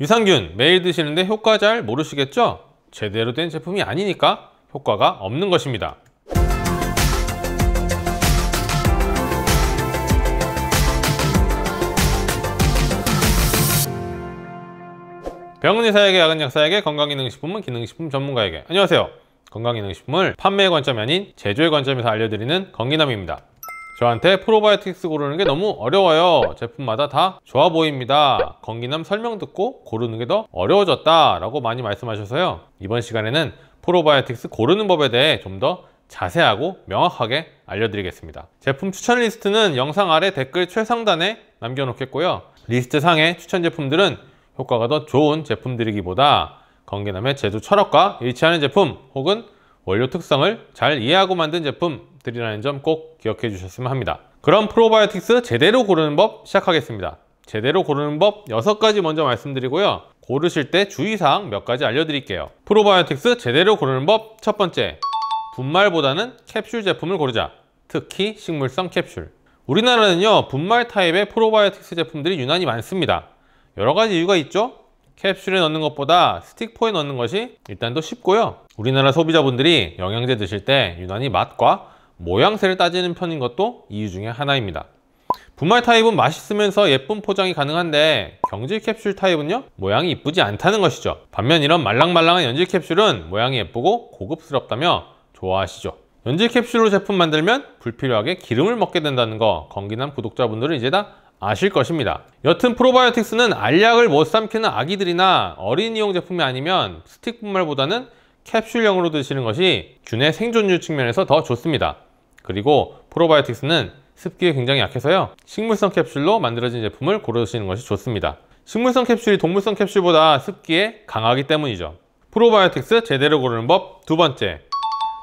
유산균 매일 드시는데 효과 잘 모르시겠죠? 제대로 된 제품이 아니니까 효과가 없는 것입니다. 병원의사에게 약은약사에게 건강기능식품은 기능식품 전문가에게 안녕하세요 건강기능식품을 판매의 관점이 아닌 제조의 관점에서 알려드리는 건기남입니다 저한테 프로바이오틱스 고르는 게 너무 어려워요 제품마다 다 좋아 보입니다 건기남 설명 듣고 고르는 게 더 어려워졌다 라고 많이 말씀하셔서요 이번 시간에는 프로바이오틱스 고르는 법에 대해 좀 더 자세하고 명확하게 알려드리겠습니다 제품 추천 리스트는 영상 아래 댓글 최상단에 남겨놓겠고요 리스트 상의 추천 제품들은 효과가 더 좋은 제품들이기보다 건기남의 제조 철학과 일치하는 제품 혹은 원료 특성을 잘 이해하고 만든 제품 들이라는 점 꼭 기억해 주셨으면 합니다. 그럼 프로바이오틱스 제대로 고르는 법 시작하겠습니다. 제대로 고르는 법 6가지 먼저 말씀드리고요. 고르실 때 주의사항 몇 가지 알려드릴게요. 프로바이오틱스 제대로 고르는 법 첫 번째, 분말보다는 캡슐 제품을 고르자. 특히 식물성 캡슐. 우리나라는요, 분말 타입의 프로바이오틱스 제품들이 유난히 많습니다. 여러 가지 이유가 있죠? 캡슐에 넣는 것보다 스틱포에 넣는 것이 일단 더 쉽고요. 우리나라 소비자분들이 영양제 드실 때 유난히 맛과 모양새를 따지는 편인 것도 이유 중에 하나입니다. 분말 타입은 맛있으면서 예쁜 포장이 가능한데 경질 캡슐 타입은요 모양이 이쁘지 않다는 것이죠 반면 이런 말랑말랑한 연질 캡슐은 모양이 예쁘고 고급스럽다며 좋아하시죠 연질 캡슐로 제품 만들면 불필요하게 기름을 먹게 된다는 거 건기남 구독자분들은 이제 다 아실 것입니다 여튼 프로바이오틱스는 알약을 못 삼키는 아기들이나 어린이용 제품이 아니면 스틱 분말보다는 캡슐형으로 드시는 것이 균의 생존율 측면에서 더 좋습니다 그리고 프로바이오틱스는 습기에 굉장히 약해서요 식물성 캡슐로 만들어진 제품을 고르시는 것이 좋습니다 식물성 캡슐이 동물성 캡슐보다 습기에 강하기 때문이죠 프로바이오틱스 제대로 고르는 법 두 번째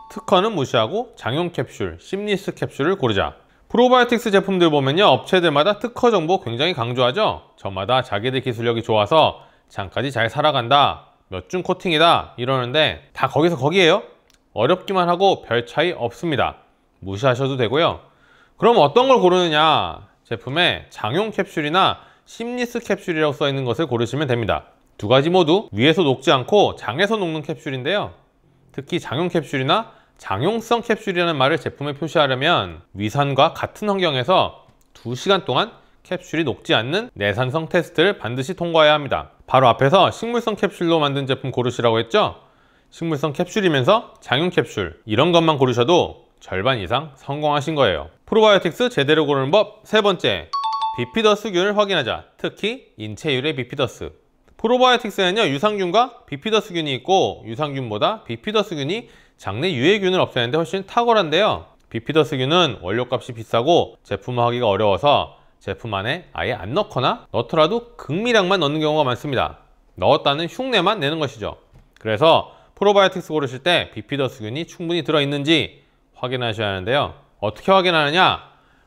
특허는 무시하고 장용 캡슐, 심리스 캡슐을 고르자 프로바이오틱스 제품들 보면요 업체들마다 특허 정보 굉장히 강조하죠 저마다 자기들 기술력이 좋아서 장까지 잘 살아간다 몇 중 코팅이다 이러는데 다 거기서 거기에요 어렵기만 하고 별 차이 없습니다 무시하셔도 되고요 그럼 어떤 걸 고르느냐 제품에 장용 캡슐이나 심리스 캡슐이라고 써있는 것을 고르시면 됩니다 두 가지 모두 위에서 녹지 않고 장에서 녹는 캡슐인데요 특히 장용 캡슐이나 장용성 캡슐이라는 말을 제품에 표시하려면 위산과 같은 환경에서 2시간 동안 캡슐이 녹지 않는 내산성 테스트를 반드시 통과해야 합니다 바로 앞에서 식물성 캡슐로 만든 제품 고르시라고 했죠 식물성 캡슐이면서 장용 캡슐 이런 것만 고르셔도 절반 이상 성공하신 거예요 프로바이오틱스 제대로 고르는 법 세 번째 비피더스균을 확인하자 특히 인체유래 비피더스 프로바이오틱스에는 유산균과 비피더스균이 있고 유산균보다 비피더스균이 장내 유해균을 없애는데 훨씬 탁월한데요 비피더스균은 원료값이 비싸고 제품화하기가 어려워서 제품 안에 아예 안 넣거나 넣더라도 극미량만 넣는 경우가 많습니다 넣었다는 흉내만 내는 것이죠 그래서 프로바이오틱스 고르실 때 비피더스균이 충분히 들어있는지 확인하셔야 하는데요. 어떻게 확인하느냐?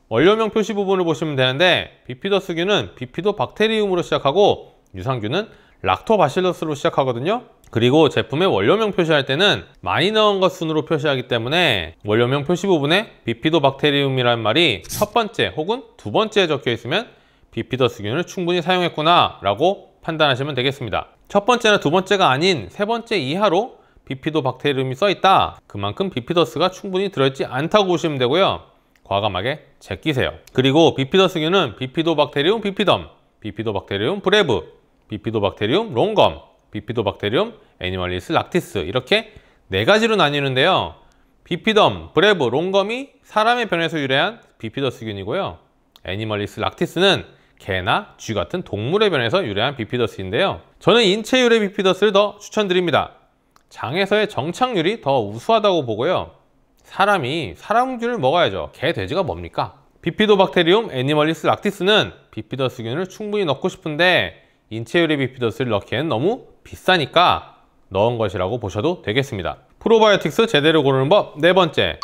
원료명 표시 부분을 보시면 되는데 비피더스균은 비피도박테리움으로 시작하고 유산균은 락토바실러스로 시작하거든요. 그리고 제품의 원료명 표시할 때는 많이 넣은 것 순으로 표시하기 때문에 원료명 표시 부분에 비피도박테리움이라는 말이 첫 번째 혹은 두 번째에 적혀 있으면 비피더스균을 충분히 사용했구나 라고 판단하시면 되겠습니다. 첫 번째나 두 번째가 아닌 세 번째 이하로 비피도 박테리움이 써있다 그만큼 비피더스가 충분히 들어있지 않다고 보시면 되고요 과감하게 제끼세요 그리고 비피더스균은 비피도 박테리움 비피덤 비피도 박테리움 브레브 비피도 박테리움 롱검 비피도 박테리움 애니멀리스 락티스 이렇게 네 가지로 나뉘는데요 비피덤, 브레브, 롱검이 사람의 변에서 유래한 비피더스균이고요 애니멀리스 락티스는 개나 쥐 같은 동물의 변에서 유래한 비피더스인데요 저는 인체 유래 비피더스를 더 추천드립니다 장에서의 정착률이 더 우수하다고 보고요. 사람이 사람균을 먹어야죠. 개, 돼지가 뭡니까? 비피도박테리움 애니멀리스 락티스는 비피더스균을 충분히 넣고 싶은데 인체 유리 비피더스를 넣기엔 너무 비싸니까 넣은 것이라고 보셔도 되겠습니다. 프로바이오틱스 제대로 고르는 법 네 번째,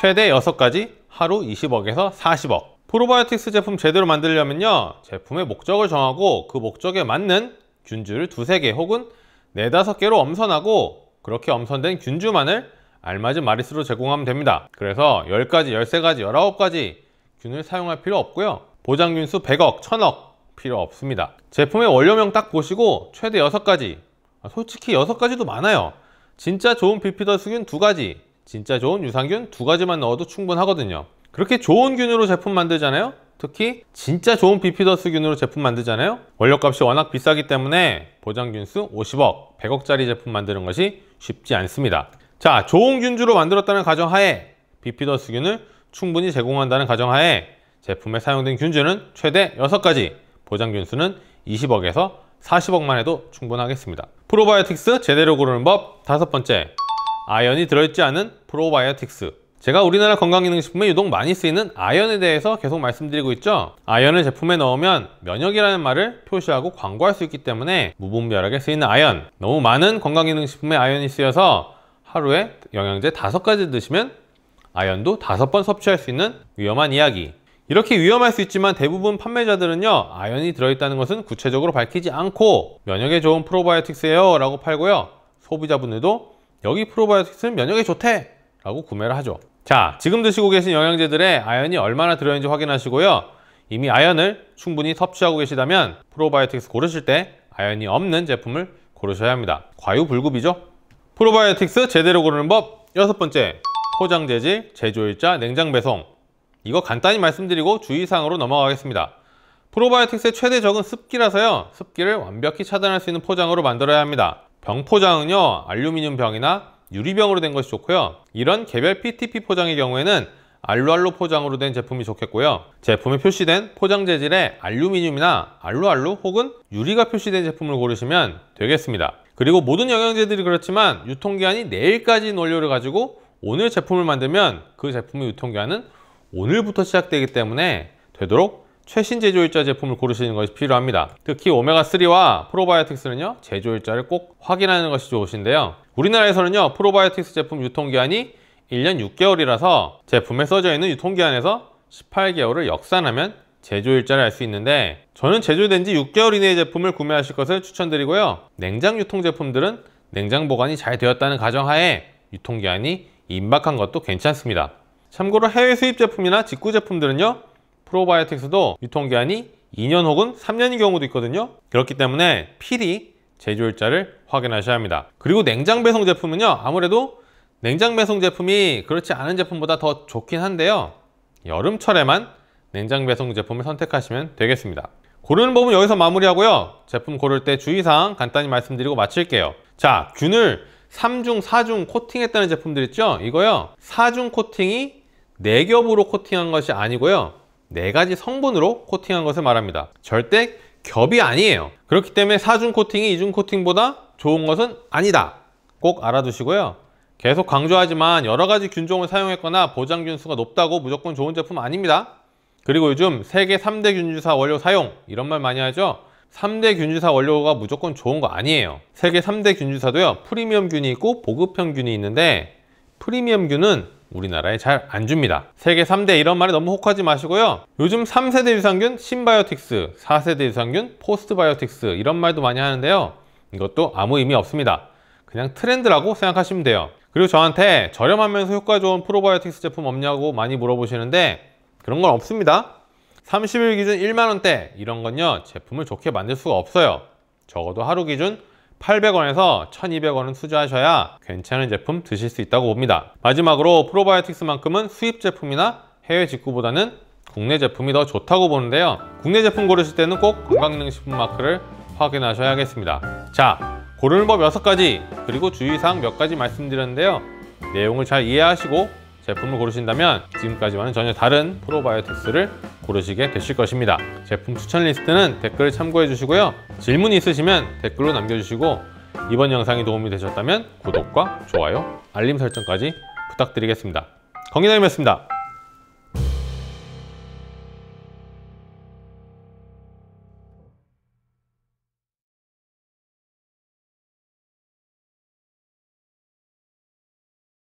최대 6가지 하루 20억에서 40억 프로바이오틱스 제품 제대로 만들려면요 제품의 목적을 정하고 그 목적에 맞는 균주를 두세 개 혹은 네다섯 개로 엄선하고 그렇게 엄선된 균주만을 알맞은 마리수로 제공하면 됩니다 그래서 10가지, 13가지, 19가지 균을 사용할 필요 없고요 보장균 수 100억, 1000억 필요 없습니다 제품의 원료명 딱 보시고 최대 6가지 아, 솔직히 6가지도 많아요 진짜 좋은 비피더 수균 2가지 진짜 좋은 유산균 2가지만 넣어도 충분하거든요 그렇게 좋은 균으로 제품 만들잖아요 특히 진짜 좋은 비피더스균으로 제품 만들잖아요 원료값이 워낙 비싸기 때문에 보장균수 50억, 100억짜리 제품 만드는 것이 쉽지 않습니다 자, 좋은 균주로 만들었다는 가정하에 비피더스균을 충분히 제공한다는 가정하에 제품에 사용된 균주는 최대 6가지, 보장균수는 20억에서 40억만 해도 충분하겠습니다. 프로바이오틱스 제대로 고르는 법 다섯 번째, 아연이 들어있지 않은 프로바이오틱스 제가 우리나라 건강기능식품에 유독 많이 쓰이는 아연에 대해서 계속 말씀드리고 있죠 아연을 제품에 넣으면 면역이라는 말을 표시하고 광고할 수 있기 때문에 무분별하게 쓰이는 아연 너무 많은 건강기능식품에 아연이 쓰여서 하루에 영양제 다섯 가지 드시면 아연도 다섯 번 섭취할 수 있는 위험한 이야기 이렇게 위험할 수 있지만 대부분 판매자들은요 아연이 들어있다는 것은 구체적으로 밝히지 않고 면역에 좋은 프로바이오틱스예요 라고 팔고요 소비자분들도 여기 프로바이오틱스는 면역에 좋대 라고 구매를 하죠 자, 지금 드시고 계신 영양제들의 아연이 얼마나 들어있는지 확인하시고요. 이미 아연을 충분히 섭취하고 계시다면 프로바이오틱스 고르실 때 아연이 없는 제품을 고르셔야 합니다. 과유불급이죠? 프로바이오틱스 제대로 고르는 법 여섯 번째, 포장 재질, 제조일자, 냉장 배송 이거 간단히 말씀드리고 주의사항으로 넘어가겠습니다. 프로바이오틱스의 최대 적은 습기라서요. 습기를 완벽히 차단할 수 있는 포장으로 만들어야 합니다. 병 포장은요. 알루미늄 병이나 유리병으로 된 것이 좋고요. 이런 개별 PTP 포장의 경우에는 알루알루 포장으로 된 제품이 좋겠고요. 제품에 표시된 포장 재질의 알루미늄이나 알루알루 혹은 유리가 표시된 제품을 고르시면 되겠습니다. 그리고 모든 영양제들이 그렇지만 유통기한이 내일까지인 원료를 가지고 오늘 제품을 만들면 그 제품의 유통기한은 오늘부터 시작되기 때문에 되도록 최신 제조일자 제품을 고르시는 것이 필요합니다. 특히 오메가3와 프로바이오틱스는요. 제조일자를 꼭 확인하는 것이 좋으신데요. 우리나라에서는요 프로바이오틱스 제품 유통기한이 1년 6개월이라서 제품에 써져 있는 유통기한에서 18개월을 역산하면 제조일자를 알 수 있는데 저는 제조된 지 6개월 이내의 제품을 구매하실 것을 추천드리고요 냉장 유통 제품들은 냉장 보관이 잘 되었다는 가정하에 유통기한이 임박한 것도 괜찮습니다 참고로 해외 수입 제품이나 직구 제품들은요 프로바이오틱스도 유통기한이 2년 혹은 3년인 경우도 있거든요 그렇기 때문에 필히 제조일자를 확인하셔야 합니다. 그리고 냉장 배송 제품은요. 아무래도 냉장 배송 제품이 그렇지 않은 제품보다 더 좋긴 한데요. 여름철에만 냉장 배송 제품을 선택하시면 되겠습니다. 고르는 법은 여기서 마무리하고요. 제품 고를 때 주의사항 간단히 말씀드리고 마칠게요. 자, 균을 3중, 4중 코팅했다는 제품들 있죠? 이거요. 4중 코팅이 4겹으로 코팅한 것이 아니고요. 4가지 성분으로 코팅한 것을 말합니다. 절대 겹이 아니에요 그렇기 때문에 사중 코팅이 이중 코팅보다 좋은 것은 아니다 꼭 알아두시고요 계속 강조하지만 여러가지 균종을 사용했거나 보장균 수가 높다고 무조건 좋은 제품 아닙니다 그리고 요즘 세계 3대 균주사 원료 사용 이런 말 많이 하죠 3대 균주사 원료가 무조건 좋은 거 아니에요 세계 3대 균주사도요 프리미엄균이 있고 보급형균이 있는데 프리미엄균은 우리나라에 잘 안 줍니다 세계 3대 이런 말에 너무 혹하지 마시고요 요즘 3세대 유산균 신바이오틱스 4세대 유산균 포스트바이오틱스 이런 말도 많이 하는데요 이것도 아무 의미 없습니다 그냥 트렌드라고 생각하시면 돼요 그리고 저한테 저렴하면서 효과 좋은 프로바이오틱스 제품 없냐고 많이 물어보시는데 그런 건 없습니다 30일 기준 1만원대 이런 건요 제품을 좋게 만들 수가 없어요 적어도 하루 기준 800원에서 1200원은 투자하셔야 괜찮은 제품 드실 수 있다고 봅니다. 마지막으로 프로바이오틱스만큼은 수입 제품이나 해외 직구보다는 국내 제품이 더 좋다고 보는데요. 국내 제품 고르실 때는 꼭 건강능식품 마크를 확인하셔야겠습니다. 자, 고르는 법 6가지 그리고 주의사항 몇 가지 말씀드렸는데요. 내용을 잘 이해하시고 제품을 고르신다면 지금까지와는 전혀 다른 프로바이오틱스를 고르시게 되실 것입니다. 제품 추천 리스트는 댓글 참고해 주시고요. 질문 있으시면 댓글로 남겨주시고 이번 영상이 도움이 되셨다면 구독과 좋아요, 알림 설정까지 부탁드리겠습니다. 건기남이었습니다.